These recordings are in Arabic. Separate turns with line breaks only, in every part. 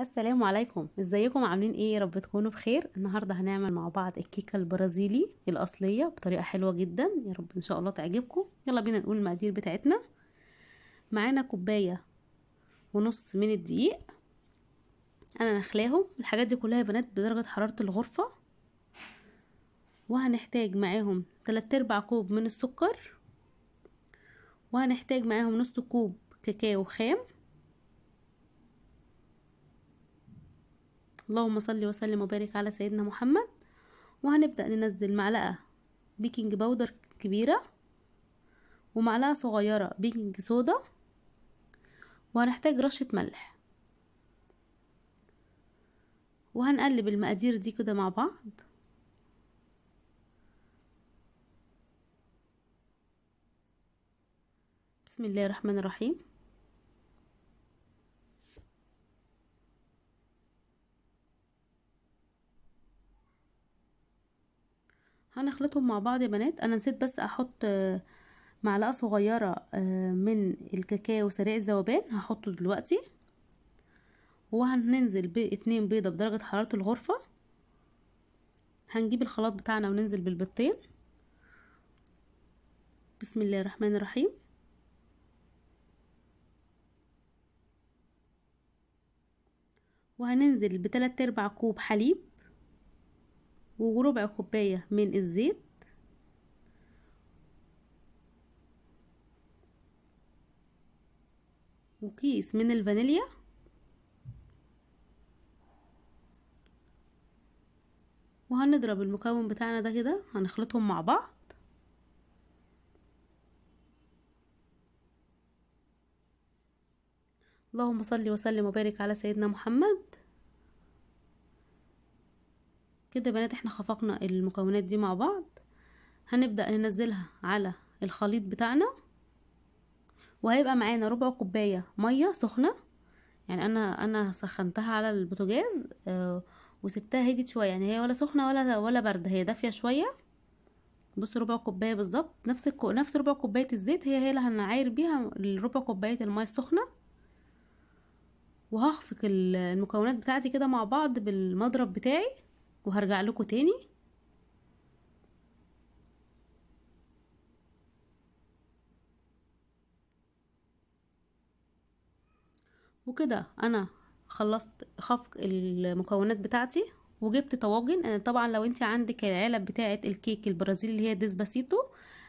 السلام عليكم ازيكم عاملين ايه رب تكونوا بخير النهارده هنعمل مع بعض الكيكه البرازيلي الاصليه بطريقه حلوه جدا يا رب ان شاء الله تعجبكم يلا بينا نقول المقادير بتاعتنا معانا كوبايه ونص من الدقيق انا نخلاهم الحاجات دي كلها يا بنات بدرجه حراره الغرفه وهنحتاج معاهم 3 ارباع كوب من السكر وهنحتاج معاهم نص كوب كاكاو خام اللهم صل وسلم وبارك على سيدنا محمد وهنبدأ ننزل معلقة بيكنج باودر كبيرة ومعلقة صغيرة بيكنج صودا وهنحتاج رشة ملح وهنقلب المقادير دي كده مع بعض بسم الله الرحمن الرحيم هنخلطهم مع بعض يا بنات انا نسيت بس احط آه، معلقه صغيره آه، من الكاكاو سريع الذوبان هحطه دلوقتي وهننزل باتنين بيضه بدرجه حراره الغرفه هنجيب الخلاط بتاعنا وننزل بالبيضتين بسم الله الرحمن الرحيم وهننزل بتلات ارباع كوب حليب وربع كوباية من الزيت وكيس من الفانيليا وهنضرب المكون بتاعنا ده كده هنخلطهم مع بعض اللهم صل وسلم وبارك على سيدنا محمد كده بنات احنا خفقنا المكونات دي مع بعض هنبدأ ننزلها على الخليط بتاعنا وهيبقى معانا ربع كوباية مية سخنة يعني انا انا سخنتها على البوتاجاز آه وسبتها هديت شوية يعني هي ولا سخنة ولا ولا باردة هي دافية شوية بص ربع كوبايه بالظبط نفس الكو... نفس ربع كوبايه الزيت هي هي اللي هنعاير بيها الربع كوبايه الميه السخنه وهخفق المكونات بتاعتي كده مع بعض بالمضرب بتاعي وهرجع لكم تاني وكده انا خلصت خفق المكونات بتاعتي وجبت طواجن طبعا لو انت عندك العلب بتاعه الكيك البرازيلي اللي هي ديسباسيتو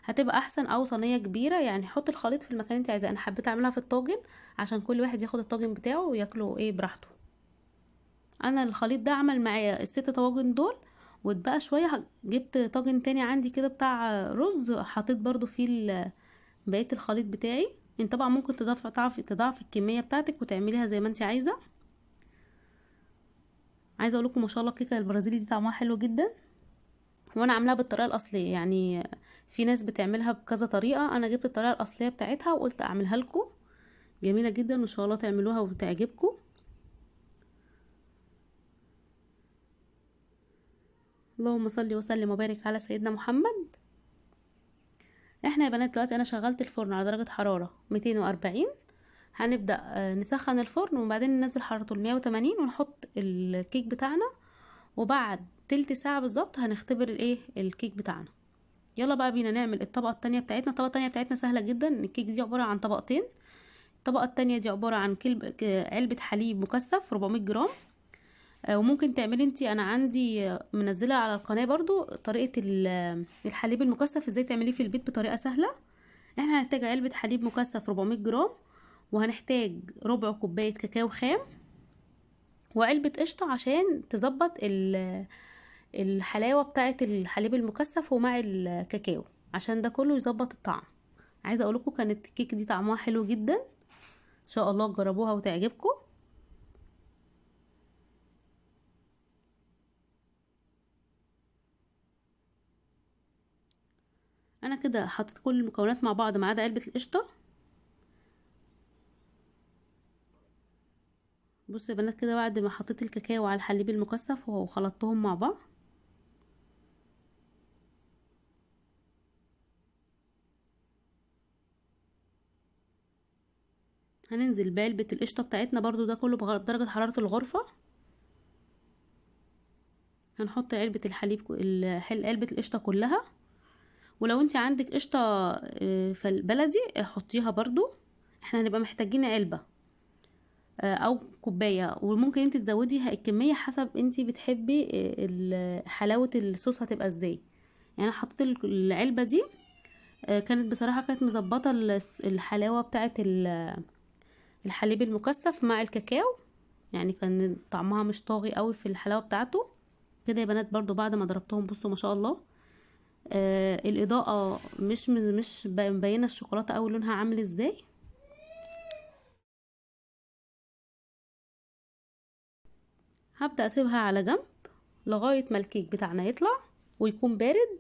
هتبقى احسن او صينيه كبيره يعني حط الخليط في المكان اللي انت عايزاه انا حبيت اعملها في الطاجن عشان كل واحد ياخد الطاجن بتاعه وياكله ايه براحته انا الخليط ده عمل معايا الست طواجن دول واتبقى شويه جبت طاجن تاني عندي كده بتاع رز حطيت برضو فيه بقيه الخليط بتاعي انت يعني طبعا ممكن تضاف تعرف تضاعف الكميه بتاعتك وتعمليها زي ما انت عايزه عايزه اقول لكم ما شاء الله الكيكه البرازيلي دي طعمها حلو جدا وانا عاملاها بالطريقه الاصليه يعني في ناس بتعملها بكذا طريقه انا جبت الطريقه الاصليه بتاعتها وقلت اعملها لكم جميله جدا وان شاء الله تعملوها وتعجبكم اللهم صل وسلم وبارك على سيدنا محمد احنا يا بنات دلوقتي انا شغلت الفرن على درجه حراره 240 هنبدا آه، نسخن الفرن وبعدين ننزل حرارته ل 180 ونحط الكيك بتاعنا وبعد تلت ساعه بالظبط هنختبر الايه الكيك بتاعنا يلا بقى بينا نعمل الطبقه التانية بتاعتنا الطبقه التانية بتاعتنا سهله جدا الكيك دي عباره عن طبقتين الطبقه التانية دي عباره عن آه، علبه حليب مكثف 400 جرام آه، وممكن تعملي انت انا عندي آه، منزله على القناه برضو طريقه آه، الحليب المكثف ازاي تعمليه في البيت بطريقه سهله احنا هنحتاج علبه حليب مكثف 400 جرام وهنحتاج ربع كوبايه كاكاو خام وعلبه قشطه عشان تظبط الحلاوه بتاعه الحليب المكثف ومع الكاكاو عشان ده كله يظبط الطعم عايزه لكم كانت الكيك دي طعمها حلو جدا ان شاء الله تجربوها وتعجبكم كده حطيت كل المكونات مع بعض ما عدا علبه القشطه بصوا يا بنات كده بعد ما حطيت الكاكاو على الحليب المكثف وخلطتهم مع بعض هننزل بعلبة القشطة بتاعتنا برضو ده كله بدرجة حرارة الغرفة هنحط علبة الحليب علبة القشطة كلها ولو انت عندك قشطه آه، بلدي آه، حطيها برضو احنا هنبقى محتاجين علبه آه، او كوبايه وممكن انت تزودي الكميه حسب انت بتحبي حلاوه الصوص هتبقى ازاي يعني انا حطيت العلبه دي كانت بصراحه كانت مظبطه الحلاوه بتاعه الحليب المكثف مع الكاكاو يعني كان طعمها مش طاغي قوي في الحلاوه بتاعته كده يا بنات برضو بعد ما ضربتهم بصوا ما شاء الله آه الاضاءه مش مش مبينه الشوكولاته أو لونها عامل ازاي هبدا اسيبها على جنب لغايه ما الكيك بتاعنا يطلع ويكون بارد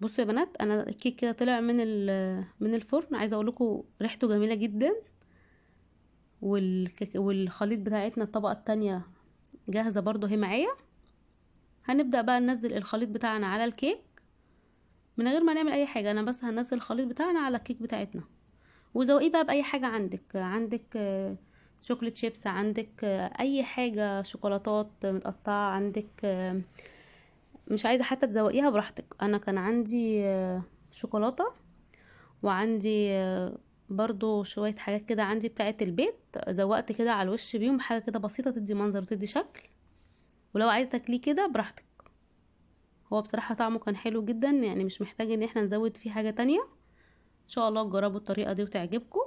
بصوا يا بنات انا الكيك كده طلع من من الفرن عايزه اقول لكم ريحته جميله جدا والخليط بتاعتنا الطبقه التانية جاهزه برضو اهي معايا هنبدأ بقى ننزل الخليط بتاعنا على الكيك من غير ما نعمل اي حاجة انا بس هنزل الخليط بتاعنا على الكيك بتاعتنا وزوقيه بقى باي حاجة عندك عندك آه، شوكولات شيبس عندك آه، اي حاجة شوكولاتات متقطعة عندك آه، مش عايزة حتى تزوقيها براحتك انا كان عندي شوكولاتة وعندي برضو شوية حاجات كده عندي بتاعت البيت زوقت كده على الوش بيهم حاجة كده بسيطة تدي منظر وتدي شكل ولو عايز تاكليه كده براحتك هو بصراحه طعمه كان حلو جدا يعني مش محتاج ان احنا نزود فيه حاجه تانية ان شاء الله تجربوا الطريقه دي وتعجبكم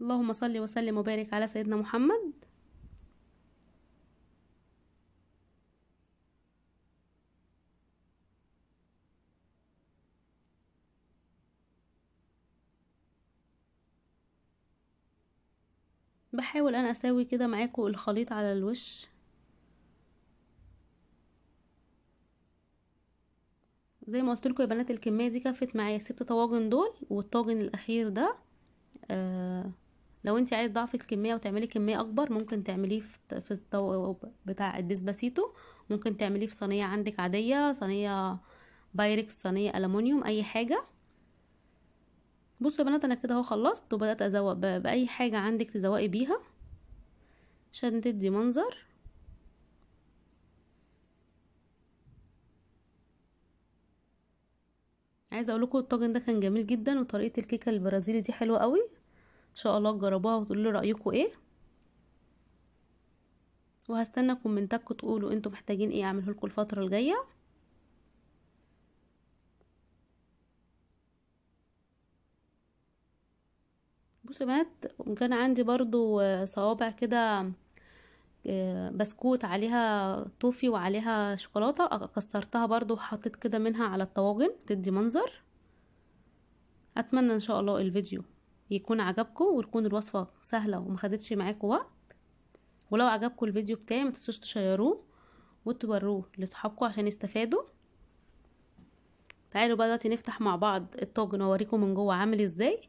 اللهم صل وسلم وبارك على سيدنا محمد هحاول انا اساوي كده معاكم الخليط على الوش زي ما قلت لكم يا بنات الكميه دي كفت معايا ست طواجن دول والطاجن الاخير ده آه لو انت عايز ضعف الكميه وتعملي كميه اكبر ممكن تعمليه في الطواجن بتاع الديسباسيتو ممكن تعمليه في صينيه عندك عاديه صينيه بايركس صينيه الومنيوم اي حاجه بصوا يا بنات انا كده اهو خلصت وبدات ازوق باي حاجه عندك تزوقي بيها عشان تدي منظر عايزه اقول لكم الطاجن ده كان جميل جدا وطريقه الكيكه البرازيلي دي حلوه قوي ان شاء الله تجربوها وتقولوا لي رايكم ايه وهستنى كومنتاتكم تقولوا انتم محتاجين ايه اعمله لكم الفتره الجايه بوسمات وكان عندي برضو آه، صوابع كده آه، بسكوت عليها توفي وعليها شوكولاتة كسرتها برضو وحطيت كده منها على الطواجن تدي منظر اتمنى ان شاء الله الفيديو يكون عجبكم وتكون الوصفة سهلة ومخدتش معاكم وقت ولو عجبكم الفيديو بتاعي ما تنسوش تشيروه وتوروه لصحابكم عشان يستفادوا تعالوا بقى دلوقتي نفتح مع بعض الطاجن واوريكم من جوه عامل ازاي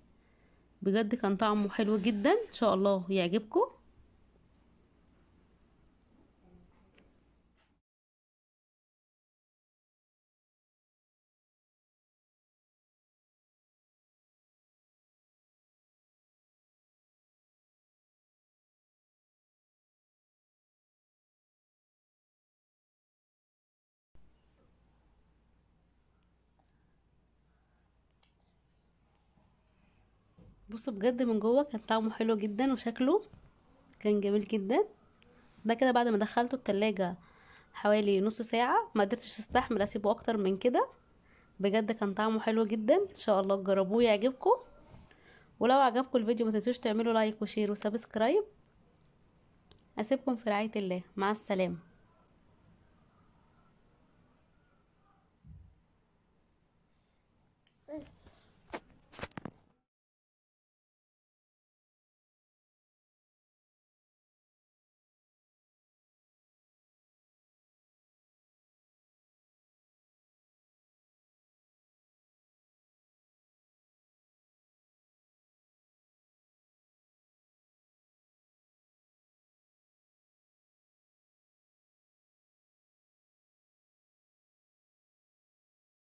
بجد كان طعمه حلو جدا ان شاء الله يعجبكم بصوا بجد من جوه كان طعمه حلو جدا وشكله كان جميل جدا ده كده بعد ما دخلته التلاجة حوالي نص ساعة ما قدرتش استحمل اسيبه اكتر من كده بجد كان طعمه حلو جدا ان شاء الله تجربوه يعجبكم ولو عجبكم الفيديو ما تنسوش تعملوا لايك وشير وسبسكرايب اسيبكم في رعاية الله مع السلامة